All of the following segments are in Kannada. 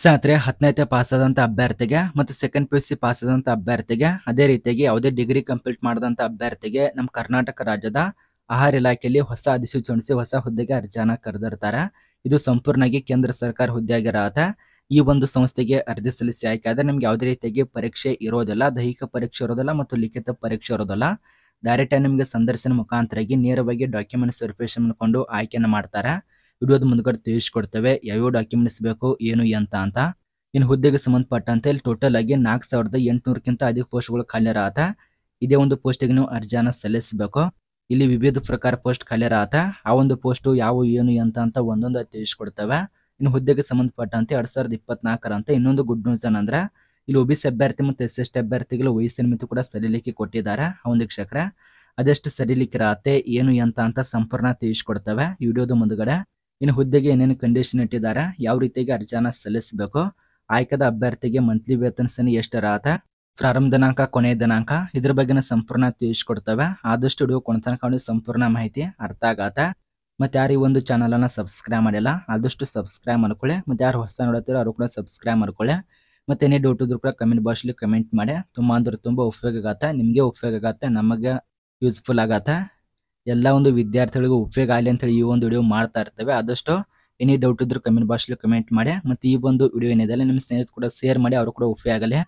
ಸ್ನೇಹಿತರೆ ಹತ್ತನೇ ಆದಂತ ಅಭ್ಯರ್ಥಿಗೆ ಮತ್ತು ಸೆಕೆಂಡ್ ಪಿ ಯು ಸಿ ಆದಂತ ಅಭ್ಯರ್ಥಿಗೆ ಅದೇ ರೀತಿಯಾಗಿ ಯಾವುದೇ ಡಿಗ್ರಿ ಕಂಪ್ಲೀಟ್ ಮಾಡಿದಂಥ ಅಭ್ಯರ್ಥಿಗೆ ನಮ್ಮ ಕರ್ನಾಟಕ ರಾಜ್ಯದ ಆಹಾರ ಇಲಾಖೆಯಲ್ಲಿ ಹೊಸ ಅಧಿಸೂಚನೆ ಹೊಸ ಹುದ್ದೆಗೆ ಅರ್ಜಿಯನ್ನು ಕರೆದಿರ್ತಾರೆ ಇದು ಸಂಪೂರ್ಣವಾಗಿ ಕೇಂದ್ರ ಸರ್ಕಾರ ಹುದ್ದೆಯಾಗಿರತ್ತೆ ಈ ಒಂದು ಸಂಸ್ಥೆಗೆ ಅರ್ಜಿ ಸಲ್ಲಿಸಿ ಆಯ್ಕೆ ಆದ್ರೆ ನಿಮ್ಗೆ ಯಾವುದೇ ರೀತಿಯಾಗಿ ಪರೀಕ್ಷೆ ಇರೋದಿಲ್ಲ ದೈಹಿಕ ಪರೀಕ್ಷೆ ಇರೋದಿಲ್ಲ ಮತ್ತು ಲಿಖಿತ ಪರೀಕ್ಷೆ ಇರೋದಿಲ್ಲ ಆಗಿ ನಿಮಗೆ ಸಂದರ್ಶನ ಮುಖಾಂತರಾಗಿ ನೇರವಾಗಿ ಡಾಕ್ಯುಮೆಂಟ್ ವೆರಿಫಿಕೇಶನ್ ಮಾಡಿಕೊಂಡು ಆಯ್ಕೆಯನ್ನು ಮಾಡ್ತಾರೆ ವಿಡಿಯೋದ ಮುಂದ್ಗಡೆ ತಿಳಿಸ್ಕೊಡ್ತೇವೆ ಯಾವ್ಯಾವ ಡಾಕ್ಯುಮೆಂಟ್ಸ್ ಬೇಕು ಏನು ಎಂತ ಅಂತ ಇನ್ನು ಹುದ್ದೆಗೆ ಸಂಬಂಧಪಟ್ಟಂತೆ ಇಲ್ಲಿ ಟೋಟಲ್ ಆಗಿ ನಾಲ್ಕು ಸಾವಿರದ ಎಂಟುನೂರಕ್ಕಿಂತ ಅಧಿಕ ಪೋಸ್ಟ್ಗಳು ಆತ ಇದೇ ಒಂದು ಪೋಸ್ಟಿಗೆ ನೀವು ಅರ್ಜಿಯನ್ನು ಸಲ್ಲಿಸಬೇಕು ಇಲ್ಲಿ ವಿವಿಧ ಪ್ರಕಾರ ಪೋಸ್ಟ್ ಆತ ಆ ಒಂದು ಪೋಸ್ಟು ಯಾವ ಏನು ಎಂತ ಅಂತ ಒಂದೊಂದು ತಿಳಿಸ್ಕೊಡ್ತೇವೆ ಇನ್ನು ಹುದ್ದೆಗೆ ಸಂಬಂಧಪಟ್ಟಂತೆ ಎರಡು ಸಾವಿರದ ಇಪ್ಪತ್ನಾಲ್ಕರಂತ ಇನ್ನೊಂದು ಗುಡ್ ನ್ಯೂಸ್ ಏನಂದ್ರೆ ಇಲ್ಲಿ ಒ ಬಿ ಸಿ ಅಭ್ಯರ್ಥಿ ಮತ್ತು ಎಸ್ ಎಸ್ ಟಿ ಅಭ್ಯರ್ಥಿಗಳು ವಯಸ್ಸಿನ ಮಿತಿ ಕೂಡ ಸಡಿಲಿಕ್ಕೆ ಕೊಟ್ಟಿದ್ದಾರೆ ಒಂದು ಶಿಕ್ಷಕರ ಅದೆಷ್ಟು ಸಡಿಲಿಕ್ಕೆ ರಾತೆ ಏನು ಎಂತ ಅಂತ ಸಂಪೂರ್ಣ ತಿಳಿಸ್ಕೊಡ್ತೇವೆ ವಿಡಿಯೋದ ಮುಂದ್ಗಡೆ ಇನ್ನು ಹುದ್ದೆಗೆ ಏನೇನು ಕಂಡೀಷನ್ ಇಟ್ಟಿದ್ದಾರೆ ಯಾವ ರೀತಿಯಾಗಿ ಅರ್ಜಿನ ಸಲ್ಲಿಸಬೇಕು ಆಯ್ಕೆದ ಅಭ್ಯರ್ಥಿಗೆ ಮಂತ್ಲಿ ವೇತನ ಸನಿ ಎಷ್ಟರಾತ ಪ್ರಾರಂಭ ದಿನಾಂಕ ಕೊನೆಯ ದಿನಾಂಕ ಇದ್ರ ಬಗ್ಗೆನ ಸಂಪೂರ್ಣ ತಿಳಿಸ್ಕೊಡ್ತವೆ ಆದಷ್ಟು ಹಿಡಿಯೋ ಕೊಣತನಕ ಸಂಪೂರ್ಣ ಮಾಹಿತಿ ಅರ್ಥ ಆಗತ್ತ ಮತ್ತೆ ಯಾರು ಈ ಒಂದು ಚಾನಲ್ ಅನ್ನ ಸಬ್ಸ್ಕ್ರೈಬ್ ಮಾಡಿಲ್ಲ ಆದಷ್ಟು ಸಬ್ಸ್ಕ್ರೈಬ್ ಮಾಡ್ಕೊಳ್ಳಿ ಮತ್ತೆ ಯಾರು ಹೊಸ ನೋಡುತ್ತೀರೋ ಅವರು ಕೂಡ ಸಬ್ಸ್ಕ್ರೈಬ್ ಮಾಡ್ಕೊಳ್ಳಿ ಮತ್ತೆ ಏನೇ ಡೌಟ್ ಇದ್ರು ಕೂಡ ಕಮೆಂಟ್ ಅಲ್ಲಿ ಕಮೆಂಟ್ ಮಾಡಿ ತುಂಬ ಅಂದ್ರೆ ತುಂಬಾ ಉಪಯೋಗ ಆಗತ್ತೆ ನಿಮಗೆ ಉಪಯೋಗ ಆಗತ್ತೆ ನಮಗೆ ಯೂಸ್ಫುಲ್ ಆಗತ್ತೆ ಎಲ್ಲ ಒಂದು ವಿದ್ಯಾರ್ಥಿಗಳಿಗೂ ಉಪಯೋಗ ಆಗಲಿ ಹೇಳಿ ಈ ಒಂದು ವಿಡಿಯೋ ಮಾಡ್ತಾ ಇರ್ತೇವೆ ಆದಷ್ಟು ಎನಿ ಡೌಟ್ ಇದ್ರೂ ಕಮೆಂಟ್ ಬಾಕ್ಸ್ಲಿ ಕಮೆಂಟ್ ಮಾಡಿ ಮತ್ತು ಈ ಒಂದು ವಿಡಿಯೋ ಏನಿದೆ ನಿಮ್ಮ ಸ್ನೇಹಿತರು ಕೂಡ ಶೇರ್ ಮಾಡಿ ಅವರು ಕೂಡ ಉಪಯೋಗ ಆಗಲಿ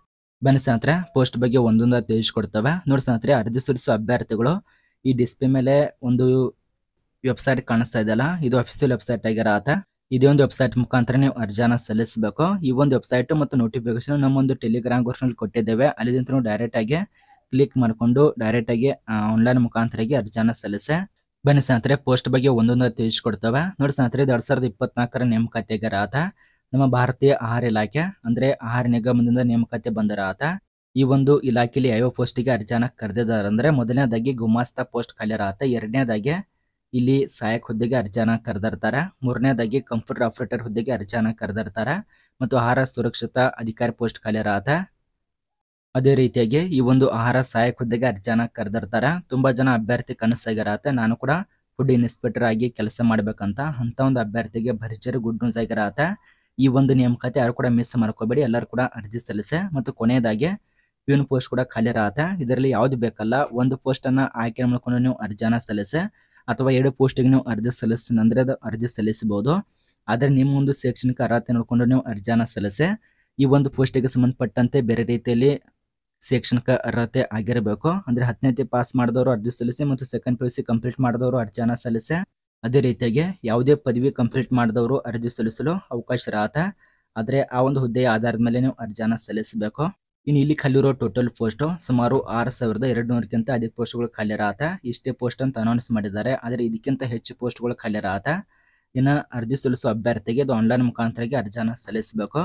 ಬನ್ನಿ ಸ್ನೇಹಿತರೆ ಪೋಸ್ಟ್ ಬಗ್ಗೆ ಒಂದೊಂದು ತಿಳಿಸ್ಕೊಡ್ತವೆ ನೋಡಿ ಸ್ನೇಹಿತರೆ ಅರ್ಜಿ ಸಲ್ಲಿಸುವ ಅಭ್ಯರ್ಥಿಗಳು ಈ ಡಿಸ್ಪ್ಲೇ ಮೇಲೆ ಒಂದು ವೆಬ್ಸೈಟ್ ಕಾಣಿಸ್ತಾ ಇದೆಯಲ್ಲ ಇದು ಅಫಿಷಿಯಲ್ ವೆಬ್ಸೈಟ್ ಆಗಿರತ್ತೆ ಇದೇ ಒಂದು ವೆಬ್ಸೈಟ್ ಮುಖಾಂತರ ನೀವು ಅರ್ಜಾನ ಸಲ್ಲಿಸಬೇಕು ಈ ಒಂದು ವೆಬ್ಸೈಟ್ ಮತ್ತು ನೋಟಿಫಿಕೇಶನ್ ನಮ್ಮ ಒಂದು ಟೆಲಿಗ್ರಾಮ್ ಅಲ್ಲಿ ಕೊಟ್ಟಿದ್ದೇವೆ ಅಲ್ಲಿಂದನು ನಾವು ಡೈರೆಕ್ಟ್ ಆಗಿ ಕ್ಲಿಕ್ ಮಾಡಿಕೊಂಡು ಡೈರೆಕ್ಟ್ ಆಗಿ ಆನ್ಲೈನ್ ಮುಖಾಂತರ ಅರ್ಜಿಯನ್ನು ಸಲ್ಲಿಸೆ ಬನ್ನಿ ಸ್ನೇಹಿತರೆ ಪೋಸ್ಟ್ ಬಗ್ಗೆ ಒಂದೊಂದು ತಿಳಿಸ್ಕೊಡ್ತವೆ ನೋಡಿ ಸ್ನೇಹಿತರೆ ಎರಡ್ ಸಾವಿರದ ಇಪ್ಪತ್ನಾಲ್ಕರ ರಾತ ನಮ್ಮ ಭಾರತೀಯ ಆಹಾರ ಇಲಾಖೆ ಅಂದ್ರೆ ಆಹಾರ ನಿಗಮದಿಂದ ನೇಮಕಾತಿ ಬಂದರಾತ ಈ ಒಂದು ಇಲಾಖೆಯಲ್ಲಿ ಯಾವ ಪೋಸ್ಟಿಗೆ ಅರ್ಜಿಯನ್ನು ಕರೆದಿದ್ದಾರೆ ಮೊದಲನೇದಾಗಿ ಗುಮಾಸ್ತ ಪೋಸ್ಟ್ ಆತ ಎರಡನೇದಾಗಿ ಇಲ್ಲಿ ಸಹಾಯಕ ಹುದ್ದೆಗೆ ಅರ್ಜಿಯನ್ನು ಕರೆದಿರ್ತಾರೆ ಮೂರನೇದಾಗಿ ಕಂಪ್ಯೂಟರ್ ಆಪರೇಟರ್ ಹುದ್ದೆಗೆ ಅರ್ಜಿಯನ್ನು ಕರೆದಿರ್ತಾರೆ ಮತ್ತು ಆಹಾರ ಸುರಕ್ಷತಾ ಅಧಿಕಾರಿ ಪೋಸ್ಟ್ ರಾತ ಅದೇ ರೀತಿಯಾಗಿ ಈ ಒಂದು ಆಹಾರ ಸಹಾಯಕ ಹುದ್ದೆಗೆ ಅರ್ಜಿಯನ್ನು ಕರೆದಿರ್ತಾರೆ ತುಂಬಾ ಜನ ಅಭ್ಯರ್ಥಿ ಕನಸಾಗಿರತ್ತೆ ನಾನು ಕೂಡ ಫುಡ್ ಇನ್ಸ್ಪೆಕ್ಟರ್ ಆಗಿ ಕೆಲಸ ಮಾಡಬೇಕಂತ ಅಂತ ಒಂದು ಅಭ್ಯರ್ಥಿಗೆ ಭರ್ಜರಿ ಗುಡ್ ನ್ಯೂಸ್ ಆಗಿರತ್ತೆ ಈ ಒಂದು ನೇಮಕಾತಿ ಯಾರು ಕೂಡ ಮಿಸ್ ಮಾಡ್ಕೋಬೇಡಿ ಎಲ್ಲರೂ ಕೂಡ ಅರ್ಜಿ ಸಲ್ಲಿಸೆ ಮತ್ತು ಕೊನೆಯದಾಗಿ ಪ್ಯೂನ್ ಪೋಸ್ಟ್ ಕೂಡ ಖಾಲಿ ಇರತ್ತೆ ಇದರಲ್ಲಿ ಯಾವುದು ಬೇಕಲ್ಲ ಒಂದು ಪೋಸ್ಟ್ ಅನ್ನ ಆಯ್ಕೆ ಮಾಡ್ಕೊಂಡು ನೀವು ಅರ್ಜಿಯನ್ನ ಸಲ್ಲಿಸೆ ಅಥವಾ ಎರಡು ಪೋಸ್ಟಿಗೆ ನೀವು ಅರ್ಜಿ ಸಲ್ಲಿಸ್ತೀನಿ ಅಂದ್ರೆ ಅದು ಅರ್ಜಿ ಸಲ್ಲಿಸಬಹುದು ಆದರೆ ನಿಮ್ಮ ಒಂದು ಶೈಕ್ಷಣಿಕ ಅರ್ಹತೆ ನೋಡಿಕೊಂಡು ನೀವು ಅರ್ಜಿಯನ್ನ ಸಲ್ಲಿಸೆ ಈ ಒಂದು ಪೋಸ್ಟಿಗೆ ಸಂಬಂಧಪಟ್ಟಂತೆ ಬೇರೆ ರೀತಿಯಲ್ಲಿ ಶೈಕ್ಷಣಿಕ ಅರ್ಹತೆ ಆಗಿರಬೇಕು ಅಂದ್ರೆ ಹತ್ತನೇತಿ ಪಾಸ್ ಮಾಡಿದವರು ಅರ್ಜಿ ಸಲ್ಲಿಸಿ ಮತ್ತು second P U C complete ಮಾಡಿದವರು ಅರ್ಜಿಯನ್ನು ಸಲ್ಲಿಸಿ ಅದೇ ರೀತಿಯಾಗಿ ಯಾವುದೇ ಪದವಿ ಕಂಪ್ಲೀಟ್ ಮಾಡಿದವರು ಅರ್ಜಿ ಸಲ್ಲಿಸಲು ಅವಕಾಶ ಇರತ್ತೆ ಆದರೆ ಆ ಒಂದು ಹುದ್ದೆಯ ಆಧಾರದ ಮೇಲೆ ನೀವು ಅರ್ಜಿಯನ್ನು ಸಲ್ಲಿಸಬೇಕು ಇನ್ನು ಇಲ್ಲಿ ಖಾಲಿರೋ ಟೋಟಲ್ ಪೋಸ್ಟು ಸುಮಾರು ಆರು ಸಾವಿರದ ಎರಡು ನೂರಕ್ಕಿಂತ ಅಧಿಕ ಪೋಸ್ಟ್ಗಳು ಖಾಲಿ ಇರತ್ತೆ ಇಷ್ಟೇ ಪೋಸ್ಟ್ ಅಂತ ಅನೌನ್ಸ್ ಮಾಡಿದ್ದಾರೆ ಆದರೆ ಇದಕ್ಕಿಂತ ಹೆಚ್ಚು ಪೋಸ್ಟ್ಗಳು ಖಾಲಿ ಇರತ್ತೆ ಇನ್ನು ಅರ್ಜಿ ಸಲ್ಲಿಸುವ ಅಭ್ಯರ್ಥಿಗೆ ಅದು ಆನ್ಲೈನ್ ಮುಖಾಂತರಾಗಿ ಅರ್ಜಿಯನ್ನು ಸಲ್ಲಿಸಬೇಕು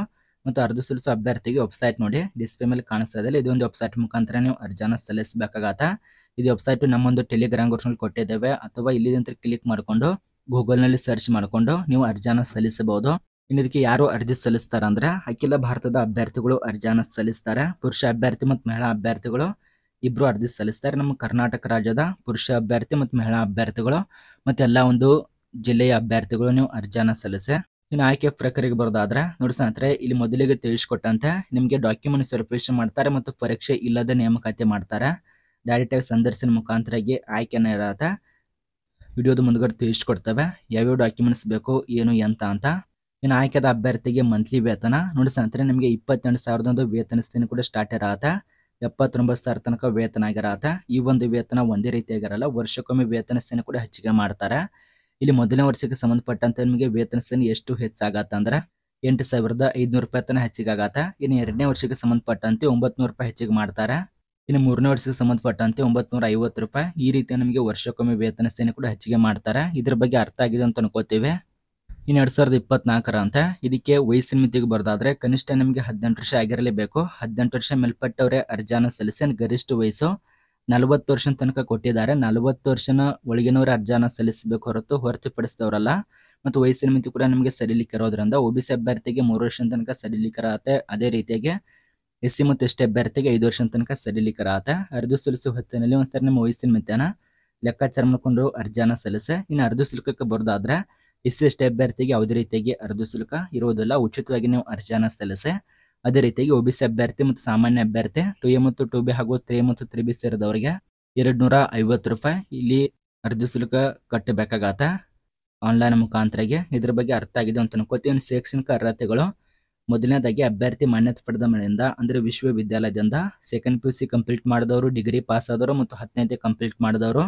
ಮತ್ತು ಅರ್ಜಿ ಸಲ್ಲಿಸುವ ಅಭ್ಯರ್ಥಿಗೆ ವೆಬ್ಸೈಟ್ ನೋಡಿ ಡಿಸ್ಪ್ಲೇ ಮೇಲೆ ಕಾಣಿಸ್ತದೆ ಇದೊಂದು ವೆಬ್ಸೈಟ್ ಮುಖಾಂತರ ನೀವು ಅರ್ಜನ ಸಲ್ಲಿಸಬೇಕಾಗತ್ತ ಇದು ವೆಬ್ಸೈಟ್ ನಮ್ಮೊಂದು ಟೆಲಿಗ್ರಾಮ್ ಗ್ರೂಪ್ನಲ್ಲಿ ಕೊಟ್ಟಿದ್ದೇವೆ ಅಥವಾ ಇಲ್ಲಿದಂತ ಕ್ಲಿಕ್ ಮಾಡಿಕೊಂಡು ನಲ್ಲಿ ಸರ್ಚ್ ಮಾಡಿಕೊಂಡು ನೀವು ಅರ್ಜಾನ ಸಲ್ಲಿಸಬಹುದು ಇನ್ನು ಇದಕ್ಕೆ ಯಾರು ಅರ್ಜಿ ಸಲ್ಲಿಸ್ತಾರಂದ್ರೆ ಅಖಿಲ ಭಾರತದ ಅಭ್ಯರ್ಥಿಗಳು ಅರ್ಜಾನ ಸಲ್ಲಿಸ್ತಾರೆ ಪುರುಷ ಅಭ್ಯರ್ಥಿ ಮತ್ತು ಮಹಿಳಾ ಅಭ್ಯರ್ಥಿಗಳು ಇಬ್ಬರು ಅರ್ಜಿ ಸಲ್ಲಿಸ್ತಾರೆ ನಮ್ಮ ಕರ್ನಾಟಕ ರಾಜ್ಯದ ಪುರುಷ ಅಭ್ಯರ್ಥಿ ಮತ್ತು ಮಹಿಳಾ ಅಭ್ಯರ್ಥಿಗಳು ಮತ್ತೆ ಎಲ್ಲಾ ಒಂದು ಜಿಲ್ಲೆಯ ಅಭ್ಯರ್ಥಿಗಳು ನೀವು ಅರ್ಜಾನ ಸಲ್ಲಿಸಿ ಇನ್ನು ಆಯ್ಕೆ ಪ್ರಕ್ರಿಯೆಗೆ ಬರೋದಾದ್ರೆ ನೋಡಿ ಸ್ನೇಹಿತರೆ ಇಲ್ಲಿ ಮೊದಲಿಗೆ ತಿಳಿಸ್ಕೊಟ್ಟಂತೆ ನಿಮಗೆ ಡಾಕ್ಯುಮೆಂಟ್ ವೆರಿಫಿಕೇಶನ್ ಮಾಡ್ತಾರೆ ಮತ್ತು ಪರೀಕ್ಷೆ ಇಲ್ಲದ ನೇಮಕಾತಿ ಮಾಡ್ತಾರೆ ಡೈರೆಕ್ಟಾಗಿ ಸಂದರ್ಶನ ಮುಖಾಂತರಾಗಿ ಆಯ್ಕೆನ ಇರತ್ತೆ ವಿಡಿಯೋದ ಮುಂದ್ಗಡೆ ತಿಳಿಸ್ಕೊಡ್ತವೆ ಯಾವ್ಯಾವ ಡಾಕ್ಯುಮೆಂಟ್ಸ್ ಬೇಕು ಏನು ಎಂತ ಅಂತ ಇನ್ನು ಆಯ್ಕೆದ ಅಭ್ಯರ್ಥಿಗೆ ಮಂತ್ಲಿ ವೇತನ ನೋಡಿ ಸ್ನೇಹಿತರೆ ನಿಮಗೆ ಇಪ್ಪತ್ತೆಂಟು ಸಾವಿರದ ವೇತನ ಸ್ಥಿತಿ ಕೂಡ ಸ್ಟಾರ್ಟ್ ಇರತ್ತೆ ಎಪ್ಪತ್ತೊಂಬತ್ತು ಸಾವಿರ ತನಕ ವೇತನ ಆಗಿರತ್ತೆ ಈ ಒಂದು ವೇತನ ಒಂದೇ ರೀತಿಯಾಗಿರಲ್ಲ ವರ್ಷಕ್ಕೊಮ್ಮೆ ವೇತನ ಸ್ಥಿತಿ ಕೂಡ ಹೆಚ್ಚಿಗೆ ಮಾಡ್ತಾರೆ ಇಲ್ಲಿ ಮೊದಲನೇ ವರ್ಷಕ್ಕೆ ಸಂಬಂಧಪಟ್ಟಂತೆ ನಿಮಗೆ ವೇತನ ಸೇನೆ ಎಷ್ಟು ಹೆಚ್ಚಾಗತ್ತ ಅಂದ್ರೆ ಎಂಟು ಸಾವಿರದ ಐದುನೂರು ರೂಪಾಯಿ ತನಕ ಹೆಚ್ಚಿಗೆ ಆಗತ್ತ ಇನ್ನು ಎರಡನೇ ವರ್ಷಕ್ಕೆ ಸಂಬಂಧಪಟ್ಟಂತೆ ಒಂಬತ್ತು ರೂಪಾಯಿ ಹೆಚ್ಚಿಗೆ ಮಾಡ್ತಾರೆ ಇನ್ನು ಮೂರನೇ ವರ್ಷಕ್ಕೆ ಸಂಬಂಧಪಟ್ಟಂತೆ ಒಂಬತ್ನೂರ ಐವತ್ತು ರೂಪಾಯಿ ಈ ರೀತಿ ನಮಗೆ ವರ್ಷಕ್ಕೊಮ್ಮೆ ವೇತನ ಸೇನೆ ಕೂಡ ಹೆಚ್ಚಿಗೆ ಮಾಡ್ತಾರೆ ಇದ್ರ ಬಗ್ಗೆ ಅರ್ಥ ಆಗಿದೆ ಅಂತ ಅನ್ಕೋತೀವಿ ಇನ್ನು ಎರಡು ಸಾವಿರದ ಇಪ್ಪತ್ನಾಲ್ಕರ ಅಂತ ಇದಕ್ಕೆ ವಯಸ್ಸಿನ ಮಿತಿಗೆ ಬರೋದಾದ್ರೆ ಕನಿಷ್ಠ ನಿಮಗೆ ಹದಿನೆಂಟು ವರ್ಷ ಆಗಿರಲೇಬೇಕು ಹದಿನೆಂಟು ವರ್ಷ ಮೇಲ್ಪಟ್ಟವರೇ ಅರ್ಜಾನ ಸಲ್ಲಿಸಿ ಗರಿಷ್ಠ ವಯಸ್ಸು ನಲವತ್ತು ವರ್ಷದ ತನಕ ಕೊಟ್ಟಿದ್ದಾರೆ ನಲವತ್ತು ವರ್ಷನ ಒಳಗಿನವರು ಅರ್ಜಾನ ಸಲ್ಲಿಸಬೇಕು ಹೊರತು ಹೊರತುಪಡಿಸಿದವರಲ್ಲ ಮತ್ತು ವಯಸ್ಸಿನ ಮಿತಿ ಕೂಡ ನಿಮಗೆ ಸರಿಲಿಕ್ಕೆ ಇರೋದ್ರಿಂದ ಒ ಬಿ ಸಿ ಅಭ್ಯರ್ಥಿಗೆ ಮೂರು ವರ್ಷದ ತನಕ ಸಡಿಲಿಕರಾಗತ್ತೆ ಅದೇ ರೀತಿಯಾಗಿ ಎಸ್ ಸಿ ಮತ್ತು ಎಷ್ಟೇ ಅಭ್ಯರ್ಥಿಗೆ ಐದು ವರ್ಷದ ತನಕ ಆತ ಅರ್ಧ ಸಲ್ಲಿಸುವ ಹೊತ್ತಿನಲ್ಲಿ ಒಂದ್ಸರಿ ನಿಮ್ಮ ವಯಸ್ಸಿನ ಮಿತಿಯನ್ನು ಲೆಕ್ಕಾಚಾರ ಮಾಡಿಕೊಂಡು ಅರ್ಜಾನ ಸಲ್ಲಿಸೆ ಇನ್ನು ಅರ್ಧ ಶುಲ್ಕಕ್ಕೆ ಬರೋದಾದ್ರೆ ಎಸ್ ಸಿ ಅಭ್ಯರ್ಥಿಗೆ ಯಾವುದೇ ರೀತಿಯಾಗಿ ಅರ್ಧ ಶುಲ್ಕ ಇರುವುದಿಲ್ಲ ಉಚಿತವಾಗಿ ನೀವು ಅರ್ಜಾನ ಸಲ್ಲಿಸೆ ಅದೇ ರೀತಿಯಾಗಿ ಒ ಬಿ ಸಿ ಅಭ್ಯರ್ಥಿ ಮತ್ತು ಸಾಮಾನ್ಯ ಅಭ್ಯರ್ಥಿ ಟು ಎ ಮತ್ತು ಟು ಬಿ ಹಾಗೂ ತ್ರೀ ಮತ್ತು ತ್ರೀ ಬಿ ಸೇರಿದವರಿಗೆ ಎರಡು ನೂರ ಐವತ್ತು ರೂಪಾಯಿ ಇಲ್ಲಿ ಅರ್ಜಿ ಶುಲ್ಕ ಕಟ್ಟಬೇಕಾಗತ್ತೆ ಆನ್ಲೈನ್ ಮುಖಾಂತರಗೆ ಇದ್ರ ಬಗ್ಗೆ ಅರ್ಥ ಆಗಿದೆ ಅಂತ ಅನ್ಕೋತೀವಿ ಶೈಕ್ಷಣಿಕ ಅರ್ಹತೆಗಳು ಮೊದಲನೇದಾಗಿ ಅಭ್ಯರ್ಥಿ ಮಾನ್ಯತೆ ಪಡೆದ ಮನೆಯಿಂದ ಅಂದರೆ ವಿಶ್ವವಿದ್ಯಾಲಯದಿಂದ second P U C complete ಮಾಡಿದವರು ಡಿಗ್ರಿ ಪಾಸ್ ಆದವರು ಮತ್ತು ಹತ್ತನೇತಿ ಕಂಪ್ಲೀಟ್ ಮಾಡಿದವರು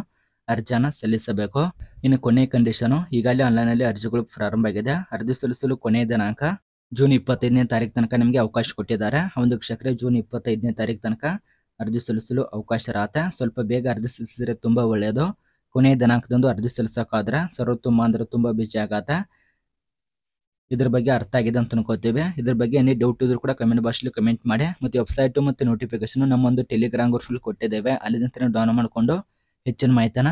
ಅರ್ಜಿಯನ್ನು ಸಲ್ಲಿಸಬೇಕು ಇನ್ನು ಕೊನೆಯ ಕಂಡೀಷನು ಈಗಾಗಲೇ ಆನ್ಲೈನಲ್ಲಿ ಅರ್ಜಿಗಳು ಪ್ರಾರಂಭ ಆಗಿದೆ ಅರ್ಜಿ ಸಲ್ಲಿಸಲು ಕೊನೆಯ ದಿನಾಂಕ ಜೂನ್ ಇಪ್ಪತ್ತೈದನೇ ತಾರೀಕು ತನಕ ನಿಮಗೆ ಅವಕಾಶ ಕೊಟ್ಟಿದ್ದಾರೆ ಒಂದು ಕ್ಷೇತ್ರ ಜೂನ್ ಇಪ್ಪತ್ತೈದನೇ ತಾರೀಕು ತನಕ ಅರ್ಜಿ ಸಲ್ಲಿಸಲು ಅವಕಾಶ ಇರತ್ತೆ ಸ್ವಲ್ಪ ಬೇಗ ಅರ್ಜಿ ಸಲ್ಲಿಸಿದ್ರೆ ತುಂಬ ಒಳ್ಳೆಯದು ಕೊನೆಯ ದಿನಾಂಕದಂದು ಅರ್ಜಿ ಸಲ್ಲಿಸೋಕ್ಕಾದ್ರೆ ಸರ್ವ ತುಂಬ ಅಂದ್ರೆ ತುಂಬ ಬಿಜಿ ಆಗತ್ತೆ ಇದ್ರ ಬಗ್ಗೆ ಅರ್ಥ ಆಗಿದೆ ಅಂತ ಅನ್ಕೋತೀವಿ ಇದ್ರ ಬಗ್ಗೆ ಏನೇ ಡೌಟ್ ಇದ್ರು ಕೂಡ ಕಮೆಂಟ್ ಬಾಕ್ಸಲ್ಲಿ ಕಮೆಂಟ್ ಮಾಡಿ ಮತ್ತು ವೆಬ್ಸೈಟು ಮತ್ತು ನೋಟಿಫಿಕೇಶನ್ ನಮ್ಮೊಂದು ಟೆಲಿಗ್ರಾಮ್ ಗ್ರೂಪ್ಸಲ್ಲಿ ಕೊಟ್ಟಿದ್ದೇವೆ ಅಲ್ಲಿಂದ ಡೌನ್ ಮಾಡಿಕೊಂಡು ಹೆಚ್ಚಿನ ಮಾಹಿತಿನ